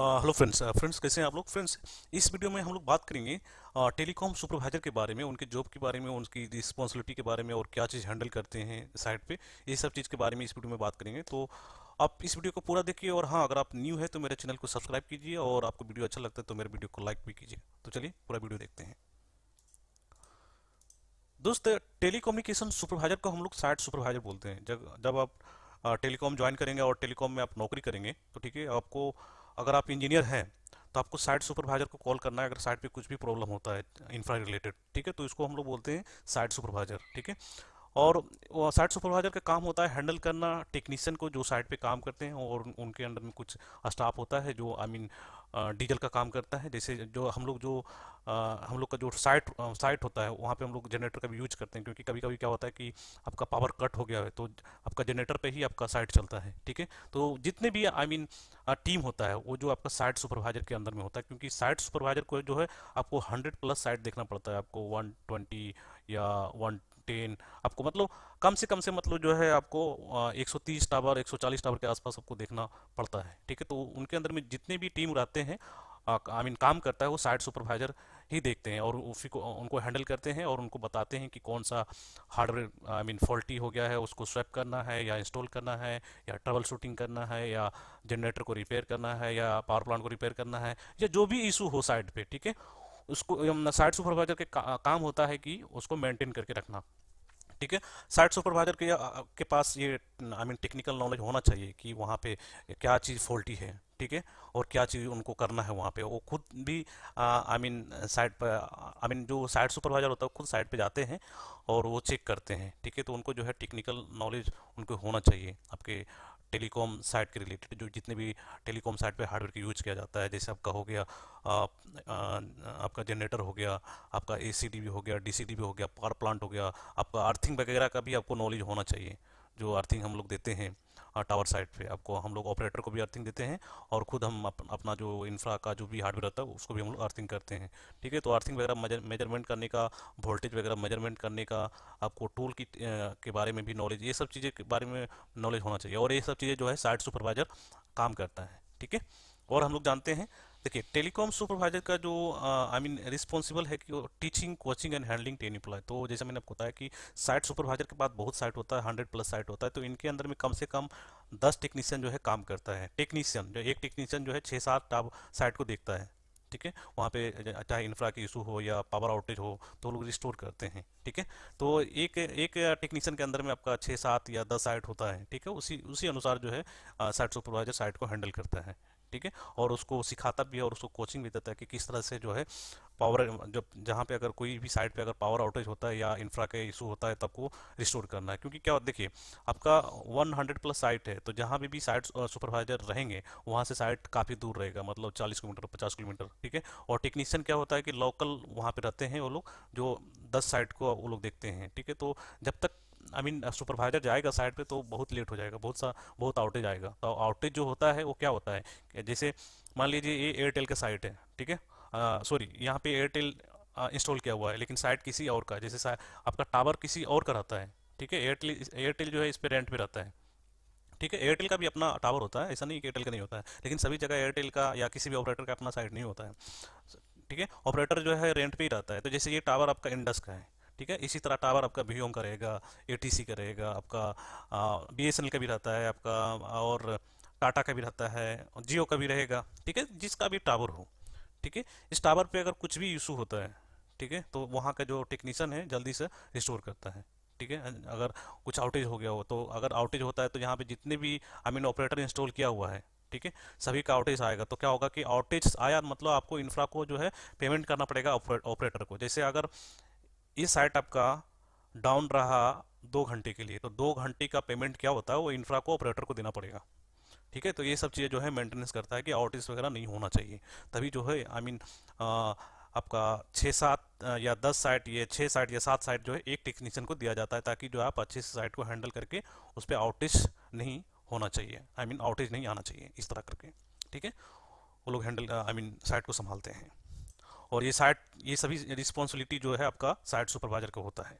hello friends friends कैसे हैं आप लोग फ्रेंड्स इस वीडियो में हम लोग बात करेंगे टेलीकॉम सुपरवाइजर के बारे में उनके जॉब के बारे में उनकी रिस्पॉन्सिबिलिटी के बारे में और क्या चीज़ हैंडल करते हैं साइट पे ये सब चीज़ के बारे में इस वीडियो में बात करेंगे तो आप इस वीडियो को पूरा देखिए और हाँ अगर आप न्यू है तो मेरे चैनल को सब्सक्राइब कीजिए और आपको वीडियो अच्छा लगता है तो मेरे वीडियो को लाइक भी कीजिए तो चलिए पूरा वीडियो देखते हैं दोस्त टेलीकम्युनिकेशन सुपरवाइजर को हम लोग साइट सुपरवाइजर बोलते हैं जब जब आप टेलीकॉम ज्वाइन करेंगे और टेलीकॉम में आप नौकरी करेंगे तो ठीक है आपको अगर आप इंजीनियर हैं तो आपको साइट सुपरवाइजर को कॉल करना है अगर साइट पे कुछ भी प्रॉब्लम होता है इंफ्रा रिलेटेड ठीक है तो इसको हम लोग बोलते हैं साइट सुपरवाइजर ठीक है और साइट सुपरवाइजर का काम होता है हैंडल करना टेक्नीशियन को जो साइट पे काम करते हैं और उनके अंडर में कुछ स्टाफ होता है जो I I mean mean, diesel का काम करता है जैसे जो हम लोग जो आ, हम लोग का जो साइट साइट होता है वहाँ पे हम लोग जनरेटर का भी यूज करते हैं क्योंकि कभी कभी क्या होता है कि आपका पावर कट हो गया है तो आपका जनरेटर पे ही आपका साइट चलता है ठीक है तो जितने भी I I mean mean, team होता है वो जो आपका साइट सुपरवाइजर के अंदर में होता है क्योंकि साइट सुपरवाइजर को जो है आपको हंड्रेड प्लस साइट देखना पड़ता है आपको वन या वन टेन आपको मतलब कम से कम से मतलब जो है आपको एक सौ तीस टावर एक सौ चालीस टावर के आसपास आपको देखना पड़ता है ठीक है तो उनके अंदर में जितने भी टीम रहते हैं आई मीन काम करता है वो साइड सुपरवाइजर ही देखते हैं और उसी को उनको हैंडल करते हैं और उनको बताते हैं कि कौन सा हार्डवेयर आई मीन फॉल्टी हो गया है उसको स्वैप करना है या इंस्टॉल करना है या ट्रबल शूटिंग करना है या जनरेटर को रिपेयर करना है या पावर प्लांट को रिपेयर करना है या जो भी इशू हो साइड पर ठीक है उसको साइट सुपरवाइजर के का, काम होता है कि उसको मेंटेन करके रखना ठीक है साइट सुपरवाइजर के के पास ये आई मीन टेक्निकल नॉलेज होना चाहिए कि वहाँ पे क्या चीज़ फॉल्टी है ठीक है और क्या चीज़ उनको करना है वहाँ पे वो खुद भी आई मीन साइट पर आई मीन जो साइट सुपरवाइजर होता है खुद साइट पे जाते हैं और वो चेक करते हैं ठीक है तो उनको जो है टेक्निकल नॉलेज उनको होना चाहिए आपके टेलीकॉम साइट के रिलेटेड जो जितने भी टेलीकॉम साइट पे हार्डवेयर का यूज किया जाता है जैसे आपका हो गया आप, आ, आपका जनरेटर हो गया आपका ए भी हो गया डी भी हो गया पावर प्लांट हो गया आपका अर्थिंग वगैरह का भी आपको नॉलेज होना चाहिए जो अर्थिंग हम लोग देते हैं टावर साइड पे आपको हम लोग ऑपरेटर को भी अर्थिंग देते हैं और खुद हम अप, अपना जो इंफ्रा का जो भी हार्डवेयर होता है उसको भी हम लोग अर्थिंग करते हैं ठीक है तो अर्थिंग वगैरह मेजरमेंट करने का वोल्टेज वगैरह मेजरमेंट करने का आपको टूल की के बारे में भी नॉलेज ये सब चीज़ें के बारे में नॉलेज होना चाहिए और ये सब चीज़ें जो है साइट सुपरवाइजर काम करता है ठीक है और हम लोग जानते हैं देखिए टेलीकॉम सुपरवाइजर का जो आई मीन रिस्पॉन्सिबल है कि वो teaching coaching and handling ten employee तो जैसे मैंने आपको बताया कि साइट सुपरवाइजर के बाद बहुत साइट होता है हंड्रेड प्लस साइट होता है तो इनके अंदर में कम से कम दस टेक्नीशियन जो है काम करता है टेक्नीशियन जो एक टेक्नीशियन जो है छः सात साइट को देखता है ठीक है वहाँ पे चाहे इंफ्रा के इशू हो या पावर आउटेज हो तो लोग रिस्टोर करते हैं ठीक है तो एक एक टेक्नीशियन के अंदर में आपका छः सात या दस साइट होता है ठीक है उसी उसी अनुसार जो है साइट सुपरवाइजर साइट को हैंडल करता है ठीक है और उसको सिखाता भी है और उसको कोचिंग भी देता है कि किस तरह से जो है पावर जब जहाँ पे अगर कोई भी साइड पे अगर पावर आउटेज होता है या इंफ्रा का इशू होता है तब को रिस्टोर करना है क्योंकि क्या देखिए आपका 100 प्लस साइट है तो जहाँ भी भी साइट सुपरवाइजर रहेंगे वहाँ से साइट काफ़ी दूर रहेगा मतलब 40 किलोमीटर 50 किलोमीटर ठीक है और टेक्नीशियन क्या होता है कि लोकल वहाँ पर रहते हैं वो लोग जो दस साइट को वो लोग देखते हैं ठीक है तो जब तक आई मीन सुपरवाइजर जाएगा साइड पे तो बहुत लेट हो जाएगा बहुत सा बहुत आउटेज आएगा तो आउटेज जो होता है वो क्या होता है जैसे मान लीजिए ये एयरटेल का साइट है ठीक है सॉरी यहाँ पे एयरटेल इंस्टॉल किया हुआ है लेकिन साइट किसी और का जैसे आपका टावर किसी और का रहता है ठीक है एयरटेल एयरटेल जो है इस पर रेंट पर रहता है ठीक है एयरटेल का भी अपना टावर होता है ऐसा नहीं कि एयरटेल का नहीं होता है लेकिन सभी जगह एयरटेल का या किसी भी ऑपरेटर का अपना साइट नहीं होता है ठीक है ऑपरेटर जो है रेंट पे ही रहता है तो जैसे ये टावर आपका इंडस का है ठीक है इसी तरह टावर आपका वीओम का रहेगा ए का रहेगा आपका बी का भी रहता है आपका और टाटा का भी रहता है जियो का भी रहेगा ठीक है जिसका भी टावर हो ठीक है इस टावर पे अगर कुछ भी इशू होता है ठीक है तो वहाँ का जो टेक्नीसन है जल्दी से रिस्टोर करता है ठीक है अगर कुछ आउटेज हो गया हो तो अगर आउटेज होता है तो यहाँ पे जितने भी आई मीन ऑपरेटर इंस्टॉल किया हुआ है ठीक है सभी का आउटेज आएगा तो क्या होगा कि आउटेज आया मतलब आपको इंफ्रा को जो है पेमेंट करना पड़ेगा ऑपरेटर को जैसे अगर इस साइट आपका डाउन रहा दो घंटे के लिए तो दो घंटे का पेमेंट क्या होता है वो इंफ्रा को ऑपरेटर को देना पड़ेगा ठीक है तो ये सब चीज़ें जो है मेंटेनेंस करता है कि आउटेज वगैरह नहीं होना चाहिए तभी जो है आई I मीन mean, आपका छः सात या दस साइट ये छः साइट या सात साइट जो है एक टेक्नीशियन को दिया जाता है ताकि जो आप अच्छे से साइट को हैंडल करके उस पर आउटेज नहीं होना चाहिए आई मीन आउटेज नहीं आना चाहिए इस तरह करके ठीक है वो लोग हैंडल आई मीन साइट को संभालते हैं और ये साइट ये सभी रिस्पॉन्सिबिलिटी जो है आपका साइट सुपरवाइजर का होता है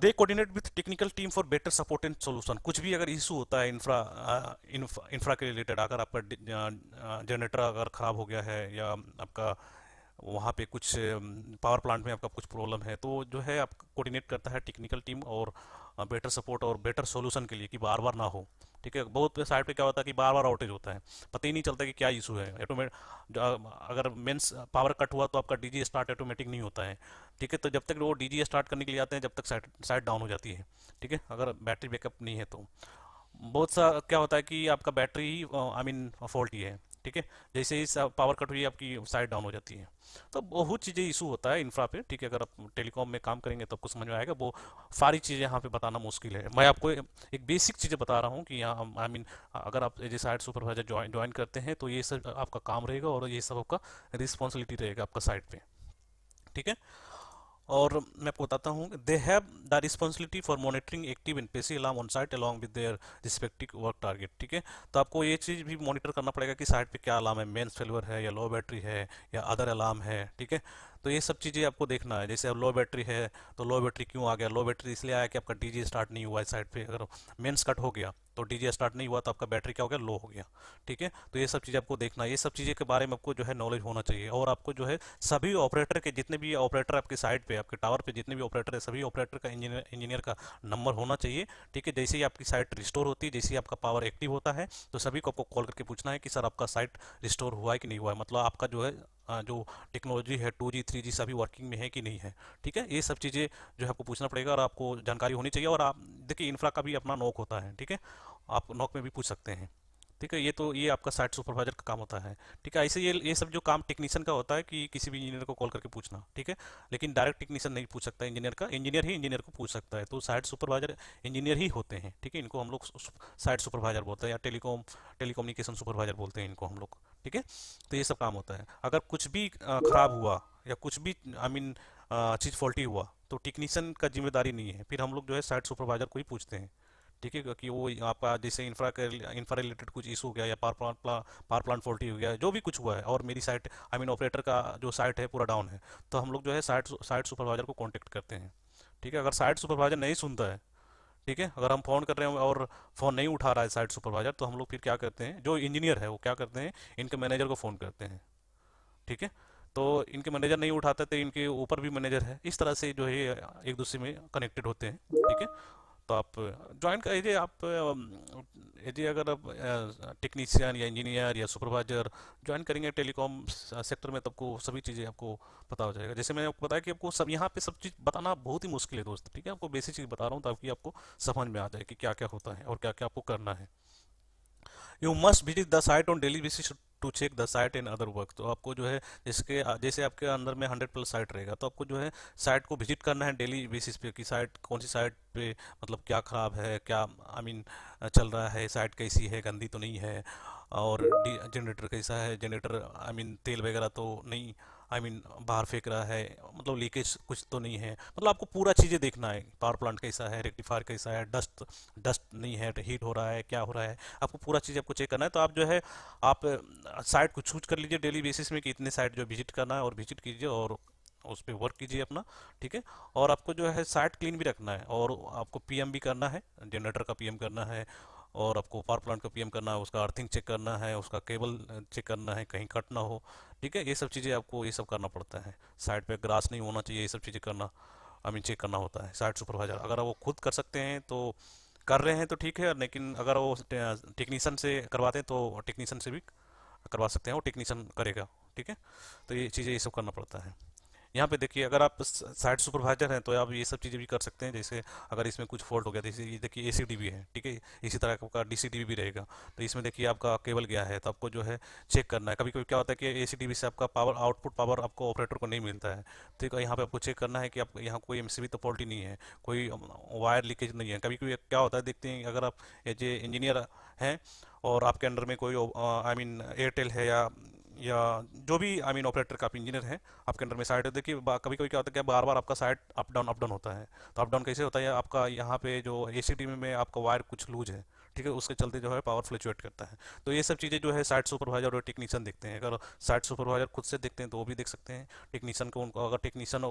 they coordinate with technical team for better support and solution कुछ भी अगर इशू होता है इंफ्रा इंफ्रा, इंफ्रा के रिलेटेड अगर आपका जनरेटर अगर ख़राब हो गया है या आपका वहाँ पे कुछ पावर प्लांट में आपका कुछ प्रॉब्लम है तो जो है आप कोऑर्डिनेट करता है टेक्निकल टीम और बेटर सपोर्ट और बेटर सोल्यूशन के लिए कि बार बार ना हो ठीक है बहुत साइड पे क्या होता है कि बार बार आउटेज होता है पता ही नहीं चलता कि क्या इशू है ऑटोमेट अगर मेंस पावर कट हुआ तो आपका डीजी स्टार्ट ऑटोमेटिक नहीं होता है ठीक है तो जब तक वो डीजी स्टार्ट करने के लिए आते हैं जब तक साइड साइड डाउन हो जाती है ठीक है अगर बैटरी बैकअप नहीं है तो बहुत सा क्या होता है कि आपका बैटरी आई मीन फॉल्टी है ठीक है जैसे ही पावर कट हुई आपकी साइड डाउन हो जाती है तो बहुत चीज़ें इशू होता है इंफ्रा पे ठीक है अगर आप टेलीकॉम में काम करेंगे तो आपको समझ में आएगा वो सारी चीज़ें यहाँ पे बताना मुश्किल है मैं आपको एक बेसिक चीज़ें बता रहा हूँ कि यहाँ आई मीन अगर आप as a supervisor join join करते हैं तो ये सब आपका काम रहेगा और ये सब आपका रिस्पॉन्सिबिलिटी रहेगा आपका साइड पर ठीक है और मैं आपको बताता हूँ they have the responsibility for monitoring active in passive alarm on site along with their respective work target ठीक है तो आपको ये चीज़ भी मॉनिटर करना पड़ेगा कि साइट पे क्या अलार्म है मेन फेलवर है या लो बैटरी है या अदर अलार्म है ठीक है तो ये सब चीज़ें आपको देखना है जैसे अब लो बैटरी है तो लो बैटरी क्यों आ गया लो बैटरी इसलिए आया कि आपका डी स्टार्ट नहीं हुआ है साइड पर अगर मेन्स कट हो गया तो डी स्टार्ट नहीं हुआ तो आपका बैटरी क्या हो गया लो हो गया ठीक है तो ये सब चीज़ आपको देखना है ये सब चीज़ें के बारे में आपको जो है नॉलेज होना चाहिए और आपको जो है सभी ऑपरेटर के जितने भी ऑपरेटर आपके साइड पे आपके टावर पे जितने भी ऑपरेटर है सभी ऑपरेटर का इंजीनियर इंजीनियर का नंबर होना चाहिए ठीक है जैसे ही आपकी साइट रिस्टोर होती है जैसे ही आपका पावर एक्टिव होता है तो सभी को आपको कॉल करके पूछना है कि सर आपका साइट रिस्टोर हुआ है कि नहीं हुआ है मतलब आपका जो है जो टेक्नोलॉजी है टू जी थ्री जी सभी वर्किंग में है कि नहीं है ठीक है ये सब चीज़ें जो है आपको पूछना पड़ेगा और आपको जानकारी होनी चाहिए और आप देखिए इंफ्रा का भी अपना नोक होता है ठीक है आप नोक में भी पूछ सकते हैं ठीक है ये तो ये आपका साइट सुपरवाइजर का काम होता है ठीक है ऐसे ये ये सब जो काम टेक्नीशियन का होता है कि किसी भी इंजीनियर को कॉल करके पूछना ठीक है लेकिन डायरेक्ट टेक्नीशियन नहीं पूछ सकता इंजीनियर का इंजीनियर ही इंजीनियर को पूछ सकता है तो साइट सुपरवाइजर इंजीनियर ही होते हैं ठीक है इनको हम लोग साइट सुपरवाइजर बोलते हैं या टेलीकॉम टेलीकोम्युनिकेशन सुपरवाइजर बोलते हैं इनको हम लोग ठीक है तो ये सब काम होता है अगर कुछ भी ख़राब हुआ या कुछ भी आई मीन चीज़ फॉल्टी हुआ तो टेक्नीशियन का जिम्मेदारी नहीं है फिर हम लोग जो है साइट सुपरवाइजर को ही पूछते हैं ठीक है कि वो आपका जैसे इंफ्रा के इंफ्रा रिलेटेड कुछ इशू हो गया या power plant power plant faulty हो गया जो भी कुछ हुआ है और मेरी साइट आई मीन ऑपरेटर का जो साइट है पूरा डाउन है तो हम लोग जो है साइट साइट सुपरवाइजर को कॉन्टेक्ट करते हैं ठीक है अगर साइट सुपरवाइजर नहीं सुनता है ठीक है अगर हम फ़ोन कर रहे हैं और फ़ोन नहीं उठा रहा है साइट सुपरवाइजर तो हम लोग फिर क्या करते हैं जो इंजीनियर है वो क्या करते हैं इनके मैनेजर को फ़ोन करते हैं ठीक है तो इनके मैनेजर नहीं उठाते तो इनके ऊपर भी मैनेजर है इस तरह से जो है एक दूसरे में कनेक्टेड होते हैं ठीक है तो आप ज्वाइन करिए आप यदि अगर आप टेक्नीशियन या इंजीनियर या सुपरवाइजर ज्वाइन करेंगे टेलीकॉम सेक्टर में तब को सभी चीज़ें आपको पता हो जाएगा जैसे मैंने आपको बताया कि आपको सब यहाँ पे सब चीज़ बताना बहुत ही मुश्किल है दोस्त ठीक है आपको बेसिक चीज़ बता रहा हूँ ताकि आपको समझ में आ जाए कि क्या क्या होता है और क्या क्या आपको करना है you must visit the site on daily basis to check the site in other work तो आपको जो है इसके जैसे आपके अंदर में हंड्रेड प्लस साइट रहेगा तो आपको जो है साइट को विजिट करना है डेली बेसिस पे कि साइट कौन सी साइट पे मतलब क्या ख़राब है क्या आई I मीन mean, चल रहा है साइट कैसी है गंदी तो नहीं है और जनरेटर कैसा है generator I I mean mean, तेल वगैरह तो नहीं आई मीन बाहर फेंक रहा है मतलब लीकेज कुछ तो नहीं है मतलब आपको पूरा चीज़ें देखना है पावर प्लांट कैसा है रेक्टिफायर कैसा है डस्ट डस्ट नहीं है हीट हो रहा है क्या हो रहा है आपको पूरा चीज़ आपको चेक करना है तो आप जो है आप साइट को छूज कर लीजिए डेली बेसिस में कि इतने साइट जो विजिट करना है और विजिट कीजिए और उस पर वर्क कीजिए अपना ठीक है और आपको जो है साइट क्लीन भी रखना है और आपको पीएम भी करना है जनरेटर का पीएम करना है और आपको पावर प्लांट को पीएम करना है उसका अर्थिंग चेक करना है उसका केबल चेक करना है कहीं कट ना हो ठीक है ये सब चीज़ें आपको ये सब करना पड़ता है साइड पे ग्रास नहीं होना चाहिए ये सब चीज़ें करना आई मीन चेक करना होता है साइड सुपरवाइजर अगर वो खुद कर सकते हैं तो कर रहे हैं तो ठीक है लेकिन अगर वो टेक्नीसन से करवाते हैं तो टेक्नीसन से भी करवा सकते हैं वो टेक्नीसन करेगा ठीक है तो ये चीज़ें ये सब करना पड़ता है यहाँ पे देखिए अगर आप साइड सुपरवाइजर हैं तो आप ये सब चीज़ें भी कर सकते हैं जैसे अगर इसमें कुछ फॉल्ट हो गया जैसे ये देखिए ए सी है ठीक है इसी तरह आपका डी सी भी रहेगा तो इसमें देखिए आपका केबल गया है तो आपको जो है चेक करना है कभी कभी क्या होता है कि ए सी से आपका पावर आउटपुट पावर आपको ऑपरेटर को नहीं मिलता है ठीक तो है यहाँ पर आपको चेक करना है कि आप यहाँ कोई एम तो फॉल्टी नहीं है कोई वायर लीकेज नहीं है कभी कभी क्या होता है देखते हैं अगर आप एज इंजीनियर हैं और आपके अंडर में कोई आई मीन एयरटेल है या या जो भी आई मीन ऑपरेटर का आप इंजीनियर हैं आपके अंडर में साइट देखिए कभी कभी क्या होता है क्या बार बार आपका site up down up down होता है तो अप डाउन कैसे होता है आपका यहाँ पे जो ए में आपका वायर कुछ लूज है ठीक है उसके चलते जो है पावर फ्लक्चुएट करता है तो ये सब चीज़ें जो है साइट सुपरवाइजर और टेक्नीशियन देखते हैं अगर साइट सुपरवाइजर खुद से देखते हैं तो वो भी देख सकते हैं टेक्नीशियन को उनको अगर टेक्नीशियन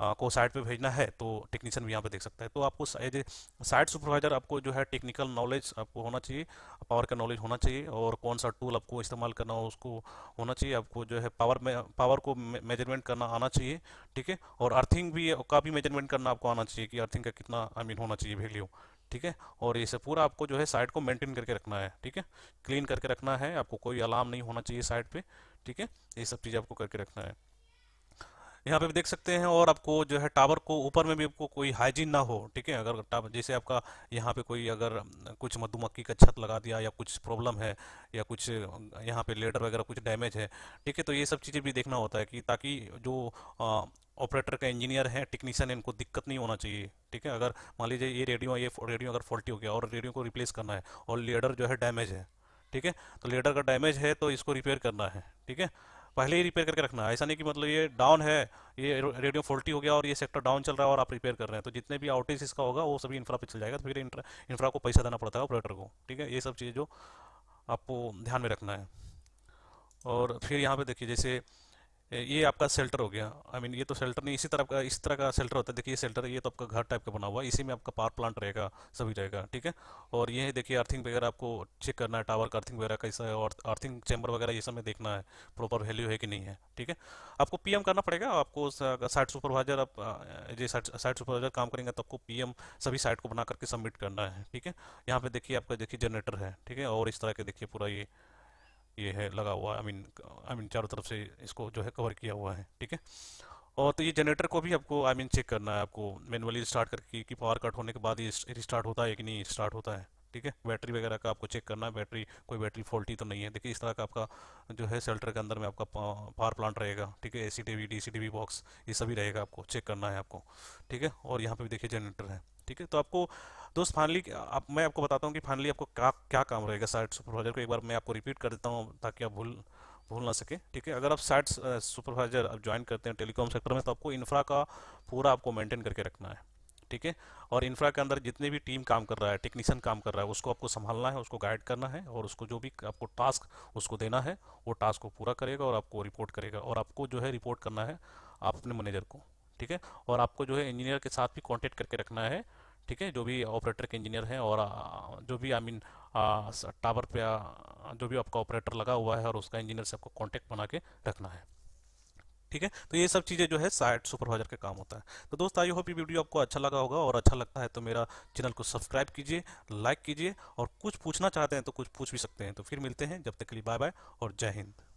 को साइट पे भेजना है तो टेक्नीशियन भी यहाँ पे देख सकता है तो आपको एज ए साइट सुपरवाइजर आपको जो है टेक्निकल नॉलेज आपको होना चाहिए पावर का नॉलेज होना चाहिए और कौन सा टूल आपको इस्तेमाल करना हो उसको होना चाहिए आपको जो है पावर में पावर को मेजरमेंट करना आना चाहिए ठीक है और अर्थिंग भी का भी मेजरमेंट करना आपको आना चाहिए कि अर्थिंग का कितना आई I मीन mean, होना चाहिए वैल्यू ठीक है और ये सब पूरा आपको जो है साइट को मेंटेन करके रखना है ठीक है क्लीन करके रखना है आपको कोई अलार्म नहीं होना चाहिए साइट पे ठीक है ये सब चीज़ आपको करके रखना है यहाँ पे भी देख सकते हैं और आपको जो है टावर को ऊपर में भी आपको कोई हाइजीन ना हो ठीक है अगर टावर जैसे आपका यहाँ पे कोई अगर कुछ मधुमक्खी का छत लगा दिया या कुछ प्रॉब्लम है या कुछ यहाँ पे लेडर वगैरह कुछ डैमेज है ठीक है तो ये सब चीज़ें भी देखना होता है कि ताकि जो ऑपरेटर का इंजीनियर है टेक्नीशियन है इनको दिक्कत नहीं होना चाहिए ठीक है अगर मान लीजिए ये रेडियो ये रेडियो अगर फॉल्टी हो गया और रेडियो को रिप्लेस करना है और लेडर जो है डैमेज है ठीक है तो लेडर का डैमेज है तो इसको रिपेयर करना है ठीक है पहले ही रिपेयर करके रखना ऐसा नहीं कि मतलब ये डाउन है ये रेडियो फोल्टी हो गया और ये सेक्टर डाउन चल रहा है और आप रिपेयर कर रहे हैं तो जितने भी आउटेज इसका होगा वो सभी इंफ्रा पे चल जाएगा तो फिर इंफ्रा को पैसा देना पड़ता है ऑपरेटर को ठीक है ये सब चीज़ जो आपको ध्यान में रखना है और फिर यहाँ पर देखिए जैसे ये आपका सेल्टर हो गया आई I मीन mean, ये तो सेल्टर नहीं इसी तरह का इस तरह का सेल्टर होता है देखिए ये सेल्टर ये तो आपका घर टाइप का बना हुआ है इसी में आपका पावर प्लांट रहेगा सभी रहेगा ठीक है और ये देखिए अर्थिंग वगैरह आपको चेक करना है टावर का अर्थिंग वगैरह कैसा है और अर्थिंग चैम्बर वगैरह ये सब में देखना है प्रॉपर वैल्यू है कि नहीं है ठीक है आपको पी करना पड़ेगा आपको साइट सुपरवाइजर आप जो साइट सुपरवाइजर काम करेंगे तो आपको पी सभी साइट को बना करके सबमिट करना है ठीक है यहाँ पर देखिए आपका देखिए जनरेटर है ठीक है और इस तरह के देखिए पूरा ये ये है लगा हुआ आई मीन आई मीन चारों तरफ से इसको जो है कवर किया हुआ है ठीक है और तो ये जनरेटर को भी आपको आई मीन चेक करना है आपको मैनुअली स्टार्ट करके कि पावर कट होने के बाद ये रिस्टार्ट होता है कि नहीं स्टार्ट होता है ठीक है बैटरी वगैरह का आपको चेक करना है बैटरी कोई बैटरी फॉल्टी तो नहीं है देखिए इस तरह का आपका जो है सेल्टर के अंदर में आपका पावर प्लांट रहेगा ठीक है A C T V D C T V box ये सभी रहेगा आपको चेक करना है आपको ठीक है और यहाँ पे भी देखिए जनरेटर है ठीक है तो आपको दोस्त फाइनली आप मैं आपको बताता हूँ कि फाइनली आपको क्या क्या काम रहेगा साइट सुपरवाइजर को एक बार मैं आपको रिपीट कर देता हूँ ताकि आप भूल भूल ना सके ठीक है अगर आप साइट सुपरवाइजर आप ज्वाइन करते हैं टेलीकॉम सेक्टर में तो आपको इंफ्रा का पूरा आपको मेंटेन करके रखना है ठीक है और इंफ्रा के अंदर जितने भी टीम काम कर रहा है टेक्नीशियन काम कर रहा है उसको आपको संभालना है उसको गाइड करना है और उसको जो भी आपको टास्क उसको देना है वो टास्क को पूरा करेगा और आपको रिपोर्ट करेगा और आपको जो है रिपोर्ट करना है आप अपने मैनेजर को ठीक है और आपको जो है इंजीनियर के साथ भी कॉन्टेक्ट करके रखना है ठीक है जो भी ऑपरेटर के इंजीनियर हैं और जो भी आई मीन टावर पे जो भी आपका ऑपरेटर लगा हुआ है और उसका इंजीनियर से आपको कॉन्टेक्ट बना के रखना है ठीक है तो ये सब चीज़ें जो है साइट सुपरवाइजर का काम होता है तो दोस्त आई होप ये वीडियो आपको अच्छा लगा होगा और अच्छा लगता है तो मेरा चैनल को सब्सक्राइब कीजिए लाइक कीजिए और कुछ पूछना चाहते हैं तो कुछ पूछ भी सकते हैं तो फिर मिलते हैं जब तक के लिए बाय बाय और जय हिंद